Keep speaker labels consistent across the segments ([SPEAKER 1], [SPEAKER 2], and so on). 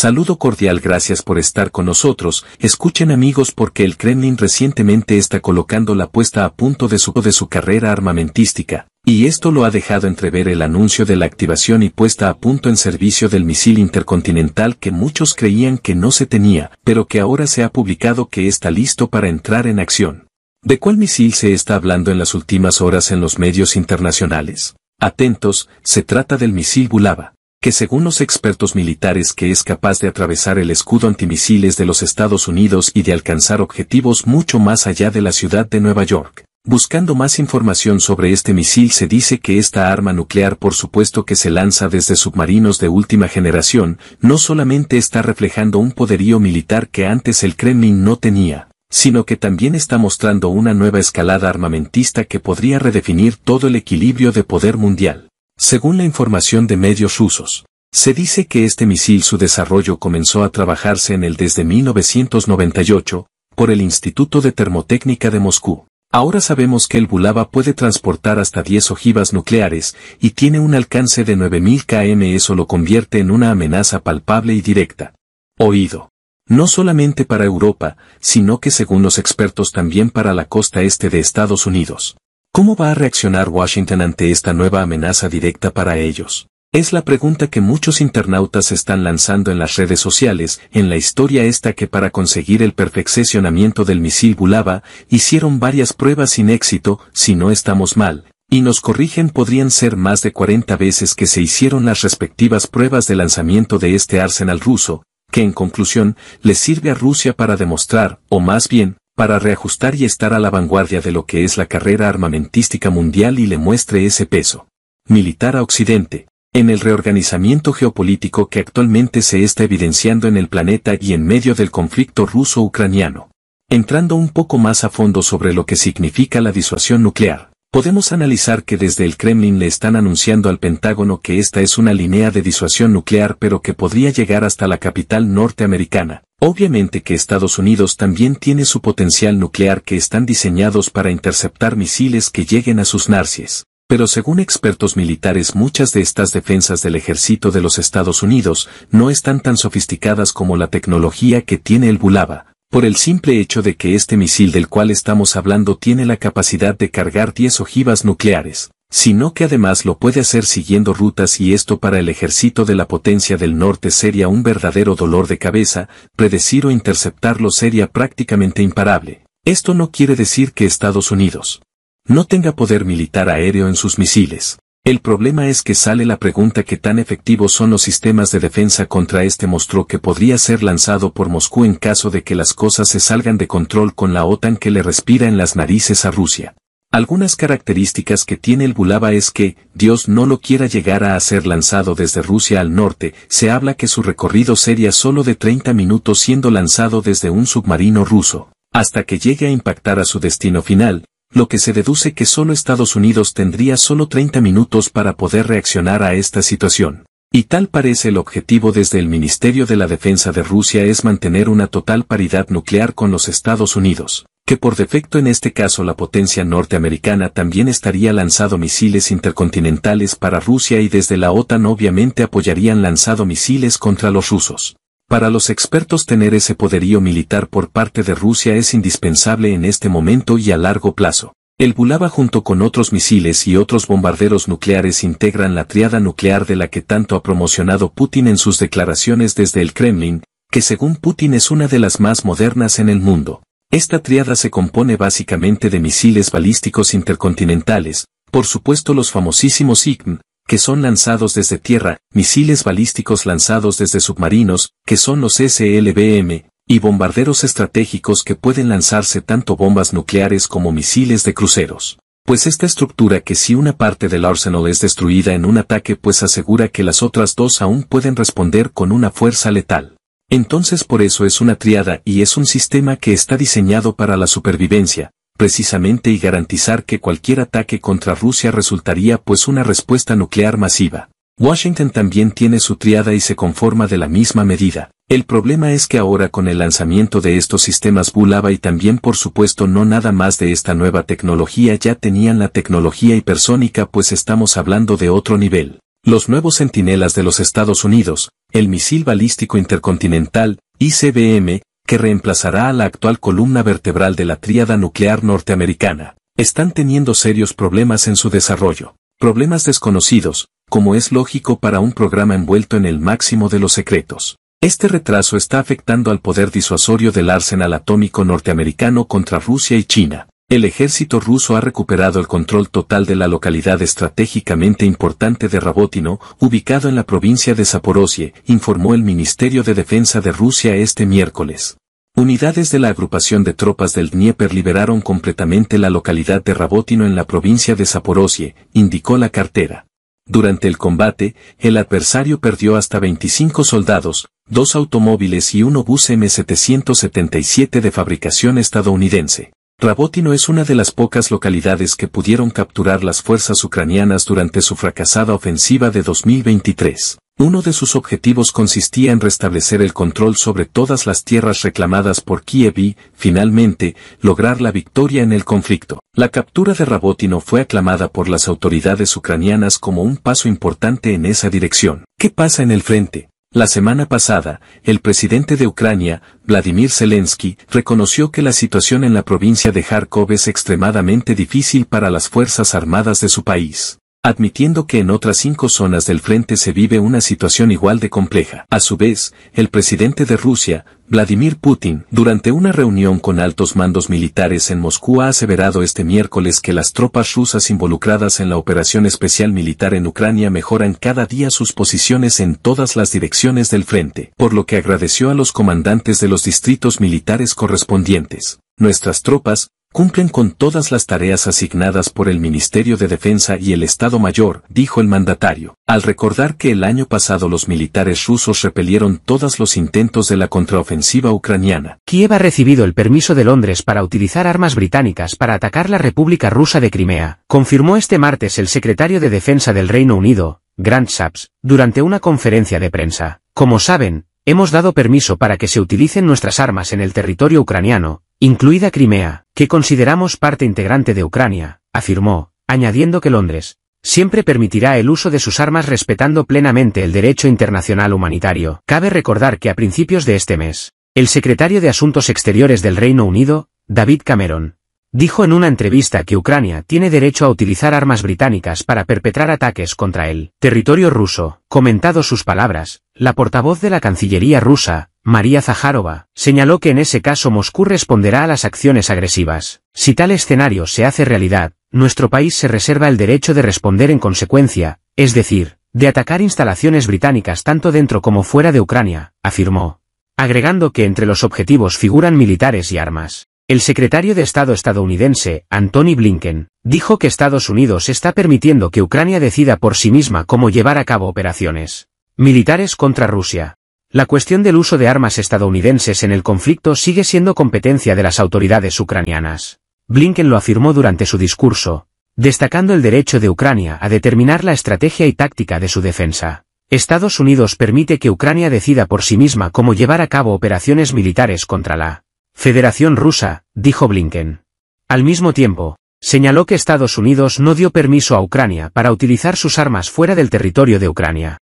[SPEAKER 1] Saludo cordial gracias por estar con nosotros, escuchen amigos porque el Kremlin recientemente está colocando la puesta a punto de su, carrera armamentística, y esto lo ha dejado entrever el anuncio de la activación y puesta a punto en servicio del misil intercontinental que muchos creían que no se tenía, pero que ahora se ha publicado que está listo para entrar en acción. ¿De cuál misil se está hablando en las últimas horas en los medios internacionales? Atentos, se trata del misil Bulava que según los expertos militares que es capaz de atravesar el escudo antimisiles de los Estados Unidos y de alcanzar objetivos mucho más allá de la ciudad de Nueva York. Buscando más información sobre este misil se dice que esta arma nuclear por supuesto que se lanza desde submarinos de última generación, no solamente está reflejando un poderío militar que antes el Kremlin no tenía, sino que también está mostrando una nueva escalada armamentista que podría redefinir todo el equilibrio de poder mundial. Según la información de medios rusos, se dice que este misil su desarrollo comenzó a trabajarse en el desde 1998, por el Instituto de Termotécnica de Moscú. Ahora sabemos que el Bulava puede transportar hasta 10 ojivas nucleares y tiene un alcance de 9.000 km. Eso lo convierte en una amenaza palpable y directa. Oído. No solamente para Europa, sino que según los expertos también para la costa este de Estados Unidos. ¿Cómo va a reaccionar Washington ante esta nueva amenaza directa para ellos? Es la pregunta que muchos internautas están lanzando en las redes sociales, en la historia esta que para conseguir el perfeccionamiento del misil Bulava, hicieron varias pruebas sin éxito, si no estamos mal, y nos corrigen podrían ser más de 40 veces que se hicieron las respectivas pruebas de lanzamiento de este arsenal ruso, que en conclusión, le sirve a Rusia para demostrar, o más bien, para reajustar y estar a la vanguardia de lo que es la carrera armamentística mundial y le muestre ese peso militar a Occidente, en el reorganizamiento geopolítico que actualmente se está evidenciando en el planeta y en medio del conflicto ruso-ucraniano. Entrando un poco más a fondo sobre lo que significa la disuasión nuclear, podemos analizar que desde el Kremlin le están anunciando al Pentágono que esta es una línea de disuasión nuclear pero que podría llegar hasta la capital norteamericana, Obviamente que Estados Unidos también tiene su potencial nuclear que están diseñados para interceptar misiles que lleguen a sus narcis. pero según expertos militares muchas de estas defensas del ejército de los Estados Unidos no están tan sofisticadas como la tecnología que tiene el Bulava, por el simple hecho de que este misil del cual estamos hablando tiene la capacidad de cargar 10 ojivas nucleares, sino que además lo puede hacer siguiendo rutas y esto para el ejército de la potencia del norte sería un verdadero dolor de cabeza, predecir o interceptarlo sería prácticamente imparable. Esto no quiere decir que Estados Unidos no tenga poder militar aéreo en sus misiles. El problema es que sale la pregunta que tan efectivos son los sistemas de defensa contra este monstruo que podría ser lanzado por Moscú en caso de que las cosas se salgan de control con la OTAN que le respira en las narices a Rusia. Algunas características que tiene el Bulava es que, Dios no lo quiera llegar a ser lanzado desde Rusia al norte, se habla que su recorrido sería solo de 30 minutos siendo lanzado desde un submarino ruso, hasta que llegue a impactar a su destino final, lo que se deduce que solo Estados Unidos tendría solo 30 minutos para poder reaccionar a esta situación. Y tal parece el objetivo desde el Ministerio de la Defensa de Rusia es mantener una total paridad nuclear con los Estados Unidos que por defecto en este caso la potencia norteamericana también estaría lanzado misiles intercontinentales para Rusia y desde la OTAN obviamente apoyarían lanzado misiles contra los rusos. Para los expertos tener ese poderío militar por parte de Rusia es indispensable en este momento y a largo plazo. El Bulava junto con otros misiles y otros bombarderos nucleares integran la triada nuclear de la que tanto ha promocionado Putin en sus declaraciones desde el Kremlin, que según Putin es una de las más modernas en el mundo. Esta triada se compone básicamente de misiles balísticos intercontinentales, por supuesto los famosísimos ICN, que son lanzados desde tierra, misiles balísticos lanzados desde submarinos, que son los SLBM, y bombarderos estratégicos que pueden lanzarse tanto bombas nucleares como misiles de cruceros. Pues esta estructura que si una parte del arsenal es destruida en un ataque pues asegura que las otras dos aún pueden responder con una fuerza letal. Entonces por eso es una triada y es un sistema que está diseñado para la supervivencia, precisamente y garantizar que cualquier ataque contra Rusia resultaría pues una respuesta nuclear masiva. Washington también tiene su triada y se conforma de la misma medida. El problema es que ahora con el lanzamiento de estos sistemas Bulava y también por supuesto no nada más de esta nueva tecnología ya tenían la tecnología hipersónica pues estamos hablando de otro nivel. Los nuevos centinelas de los Estados Unidos, el misil balístico intercontinental, ICBM, que reemplazará a la actual columna vertebral de la tríada nuclear norteamericana, están teniendo serios problemas en su desarrollo, problemas desconocidos, como es lógico para un programa envuelto en el máximo de los secretos. Este retraso está afectando al poder disuasorio del arsenal atómico norteamericano contra Rusia y China, el ejército ruso ha recuperado el control total de la localidad estratégicamente importante de Rabotino, ubicado en la provincia de Zaporozhye, informó el Ministerio de Defensa de Rusia este miércoles. Unidades de la agrupación de tropas del Dnieper liberaron completamente la localidad de Rabotino en la provincia de Zaporozhye, indicó la cartera. Durante el combate, el adversario perdió hasta 25 soldados, dos automóviles y un obús M777 de fabricación estadounidense. Rabotino es una de las pocas localidades que pudieron capturar las fuerzas ucranianas durante su fracasada ofensiva de 2023. Uno de sus objetivos consistía en restablecer el control sobre todas las tierras reclamadas por Kiev y, finalmente, lograr la victoria en el conflicto. La captura de Rabotino fue aclamada por las autoridades ucranianas como un paso importante en esa dirección. ¿Qué pasa en el frente? La semana pasada, el presidente de Ucrania, Vladimir Zelensky, reconoció que la situación en la provincia de Kharkov es extremadamente difícil para las Fuerzas Armadas de su país admitiendo que en otras cinco zonas del frente se vive una situación igual de compleja. A su vez, el presidente de Rusia, Vladimir Putin, durante una reunión con altos mandos militares en Moscú ha aseverado este miércoles que las tropas rusas involucradas en la operación especial militar en Ucrania mejoran cada día sus posiciones en todas las direcciones del frente, por lo que agradeció a los comandantes de los distritos militares correspondientes. Nuestras tropas, Cumplen con todas las tareas asignadas por el Ministerio de Defensa y el Estado Mayor, dijo el mandatario, al recordar que el año pasado los militares rusos repelieron todos los intentos de la contraofensiva ucraniana. Kiev ha recibido el permiso de Londres
[SPEAKER 2] para utilizar armas británicas para atacar la República Rusa de Crimea, confirmó este martes el secretario de Defensa del Reino Unido, Grant Saps, durante una conferencia de prensa. Como saben, hemos dado permiso para que se utilicen nuestras armas en el territorio ucraniano, incluida Crimea, que consideramos parte integrante de Ucrania, afirmó, añadiendo que Londres, siempre permitirá el uso de sus armas respetando plenamente el derecho internacional humanitario. Cabe recordar que a principios de este mes, el secretario de Asuntos Exteriores del Reino Unido, David Cameron, dijo en una entrevista que Ucrania tiene derecho a utilizar armas británicas para perpetrar ataques contra el territorio ruso. Comentado sus palabras, la portavoz de la Cancillería rusa, María Zaharova señaló que en ese caso Moscú responderá a las acciones agresivas. Si tal escenario se hace realidad, nuestro país se reserva el derecho de responder en consecuencia, es decir, de atacar instalaciones británicas tanto dentro como fuera de Ucrania, afirmó. Agregando que entre los objetivos figuran militares y armas. El secretario de Estado estadounidense, Anthony Blinken, dijo que Estados Unidos está permitiendo que Ucrania decida por sí misma cómo llevar a cabo operaciones militares contra Rusia. La cuestión del uso de armas estadounidenses en el conflicto sigue siendo competencia de las autoridades ucranianas. Blinken lo afirmó durante su discurso, destacando el derecho de Ucrania a determinar la estrategia y táctica de su defensa. Estados Unidos permite que Ucrania decida por sí misma cómo llevar a cabo operaciones militares contra la Federación Rusa, dijo Blinken. Al mismo tiempo, señaló que Estados Unidos no dio permiso a Ucrania para utilizar sus armas fuera del territorio de Ucrania.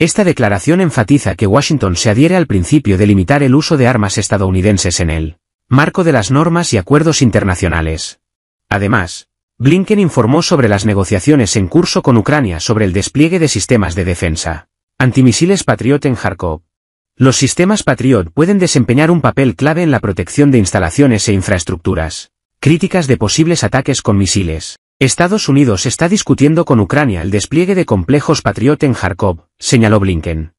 [SPEAKER 2] Esta declaración enfatiza que Washington se adhiere al principio de limitar el uso de armas estadounidenses en el marco de las normas y acuerdos internacionales. Además, Blinken informó sobre las negociaciones en curso con Ucrania sobre el despliegue de sistemas de defensa. Antimisiles Patriot en Kharkov. Los sistemas Patriot pueden desempeñar un papel clave en la protección de instalaciones e infraestructuras críticas de posibles ataques con misiles. Estados Unidos está discutiendo con Ucrania el despliegue de complejos Patriot en Kharkov, señaló Blinken.